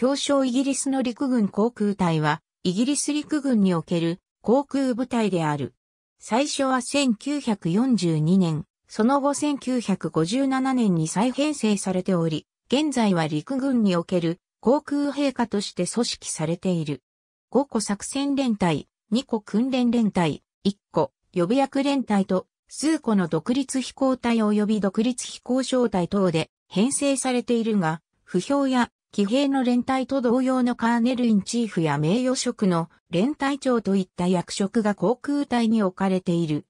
表彰イギリスの陸軍航空隊は、イギリス陸軍における航空部隊である。最初は1942年、その後1957年に再編成されており、現在は陸軍における航空陛下として組織されている。5個作戦連隊、2個訓練連隊、1個予備役連隊と数個の独立飛行隊及び独立飛行小隊等で編成されているが、不評や騎兵の連隊と同様のカーネルインチーフや名誉職の連隊長といった役職が航空隊に置かれている。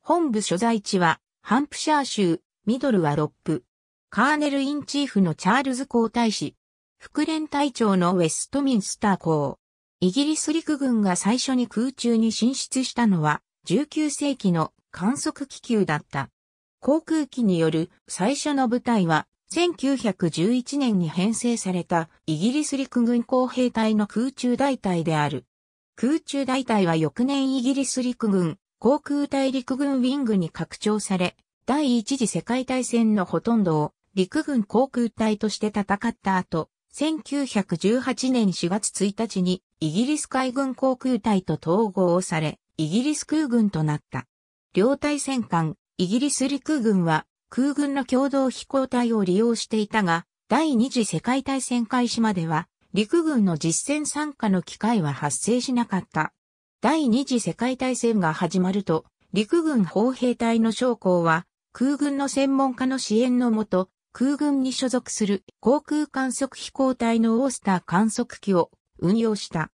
本部所在地はハンプシャー州、ミドルはロップ。カーネルインチーフのチャールズ皇太子。副連隊長のウェストミンスター校。イギリス陸軍が最初に空中に進出したのは19世紀の観測気球だった。航空機による最初の部隊は1911年に編成されたイギリス陸軍工兵隊の空中大隊である。空中大隊は翌年イギリス陸軍航空隊陸軍ウィングに拡張され、第一次世界大戦のほとんどを陸軍航空隊として戦った後、1918年4月1日にイギリス海軍航空隊と統合され、イギリス空軍となった。両隊戦艦、イギリス陸軍は空軍の共同飛行隊を利用していたが、第二次世界大戦開始までは、陸軍の実戦参加の機会は発生しなかった。第二次世界大戦が始まると、陸軍砲兵隊の将校は、空軍の専門家の支援のもと、空軍に所属する航空観測飛行隊のオースター観測機を運用した。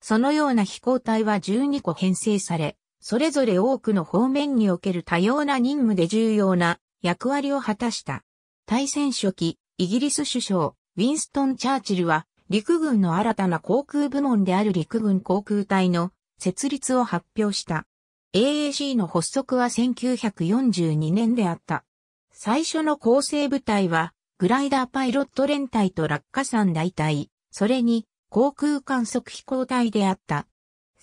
そのような飛行隊は12個編成され、それぞれ多くの方面における多様な任務で重要な役割を果たした。大戦初期、イギリス首相、ウィンストン・チャーチルは、陸軍の新たな航空部門である陸軍航空隊の設立を発表した。AAC の発足は1942年であった。最初の構成部隊は、グライダーパイロット連隊と落下山大隊、それに航空観測飛行隊であった。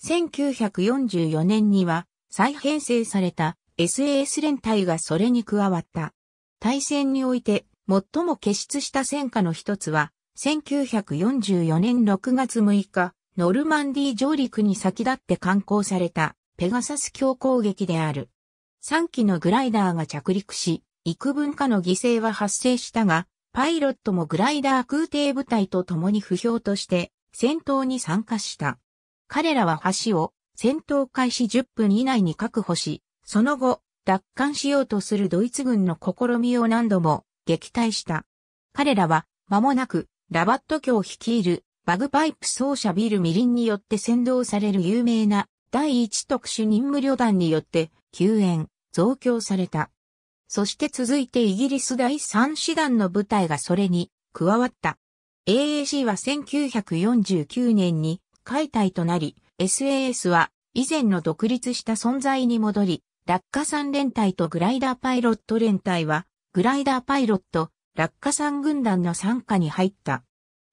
1944年には再編成された SAS 連隊がそれに加わった。大戦において最も傑出した戦果の一つは、1944年6月6日、ノルマンディ上陸に先立って刊行されたペガサス強攻撃である。3機のグライダーが着陸し、幾分かの犠牲は発生したが、パイロットもグライダー空挺部隊と共に不評として戦闘に参加した。彼らは橋を戦闘開始10分以内に確保し、その後、奪還しようとするドイツ軍の試みを何度も撃退した。彼らは、間もなく、ラバット教率いる、バグパイプ奏者ビル・ミリンによって先導される有名な、第一特殊任務旅団によって、救援、増強された。そして続いてイギリス第三師団の部隊がそれに加わった。AAC は1949年に解体となり、SAS は以前の独立した存在に戻り、落下傘連隊とグライダーパイロット連隊は、グライダーパイロット、落下傘軍団の参加に入った。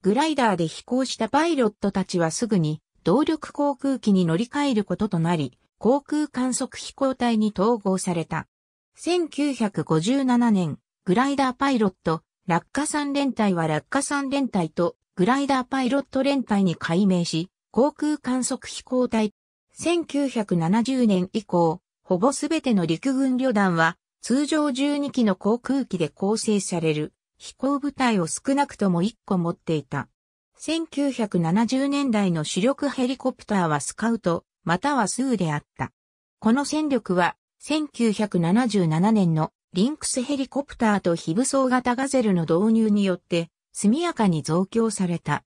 グライダーで飛行したパイロットたちはすぐに、動力航空機に乗り換えることとなり、航空観測飛行隊に統合された。1957年、グライダーパイロット、落下傘連隊は落下傘連隊とグライダーパイロット連隊に改名し、航空観測飛行隊。1970年以降、ほぼすべての陸軍旅団は、通常12機の航空機で構成される飛行部隊を少なくとも1個持っていた。1970年代の主力ヘリコプターはスカウト、またはスーであった。この戦力は、1977年のリンクスヘリコプターと非武装型ガゼルの導入によって、速やかに増強された。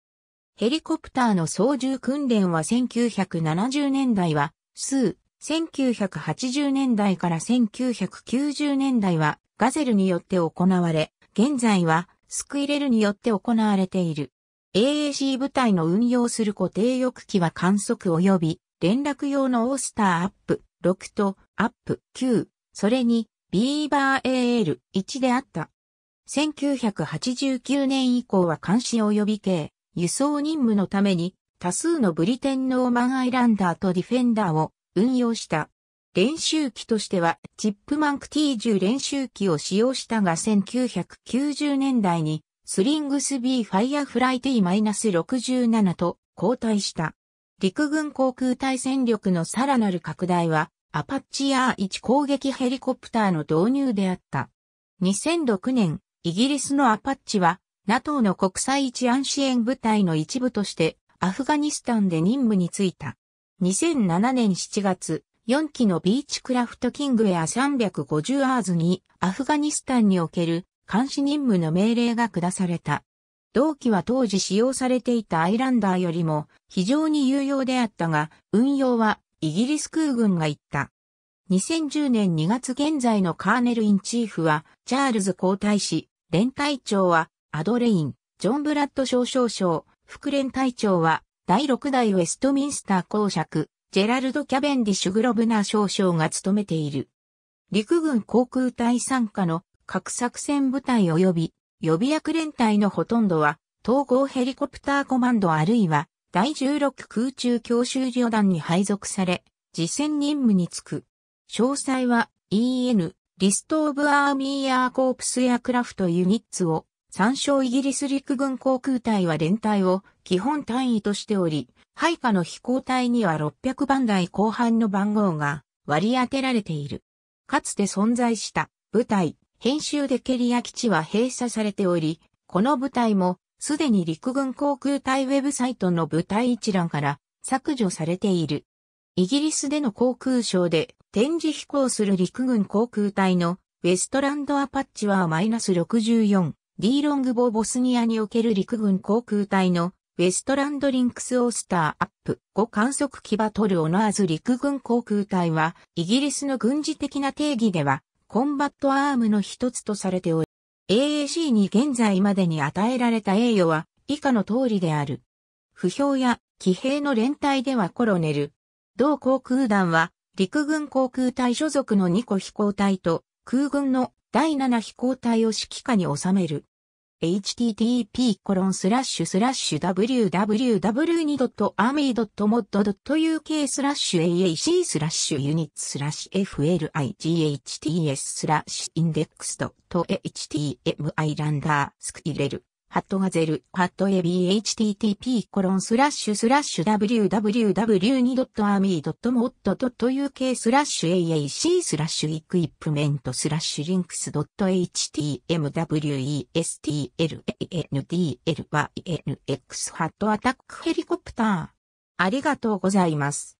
ヘリコプターの操縦訓練は1970年代は、スー、1980年代から1990年代はガゼルによって行われ、現在はスクイレルによって行われている。AAC 部隊の運用する固定翼機は観測及び連絡用のオースターアップ6とアップ9、それにビーバー AL1 であった。1989年以降は監視及び計、輸送任務のために多数のブリテンノーマンアイランダーとディフェンダーを運用した。練習機としては、チップマンク T10 練習機を使用したが1990年代に、スリングス B ファイアフライ T-67 と交代した。陸軍航空隊戦力のさらなる拡大は、アパッチ R1 攻撃ヘリコプターの導入であった。2006年、イギリスのアパッチは、NATO の国際治安支援部隊の一部として、アフガニスタンで任務に就いた。2007年7月、4機のビーチクラフトキングエア350アーズにアフガニスタンにおける監視任務の命令が下された。同機は当時使用されていたアイランダーよりも非常に有用であったが、運用はイギリス空軍が言った。2010年2月現在のカーネル・インチーフは、チャールズ皇太子、連隊長は、アドレイン、ジョン・ブラッド少将将、副連隊長は、第6代ウェストミンスター公爵、ジェラルド・キャベンディシュ・グロブナー少将が務めている。陸軍航空隊参加の核作戦部隊及び予備役連隊のほとんどは統合ヘリコプターコマンドあるいは第16空中教習旅団に配属され、実践任務に就く。詳細は EN、リストオブアーミーアーコープスエアクラフトユニッツを参照イギリス陸軍航空隊は連隊を基本単位としており、配下の飛行隊には600番台後半の番号が割り当てられている。かつて存在した部隊、編集でケリア基地は閉鎖されており、この部隊もすでに陸軍航空隊ウェブサイトの部隊一覧から削除されている。イギリスでの航空ショーで展示飛行する陸軍航空隊のウェストランドアパッチはマイナス64。ディーロングボボスニアにおける陸軍航空隊のウェストランドリンクスオースターアップ5観測機バトルオノーズ陸軍航空隊はイギリスの軍事的な定義ではコンバットアームの一つとされており AAC に現在までに与えられた栄誉は以下の通りである。不評や騎兵の連隊ではコロネル。同航空団は陸軍航空隊所属の2個飛行隊と空軍の第7飛行隊を指揮下に収める。http://www.army.mod.uk スラッシュ aac スラッシュユニッツスラッシュ flights スラッシュインデックス .htmi ランダースク入れる。ハットガゼル、ハット abhttp コロンスラッシュスラッシュ w w w a r m y m o d u k スラッシュ aac スラッシュイクイップメントスラッシュリンクス .htmwestlandlynx ハットアタックヘリコプター。ありがとうございます。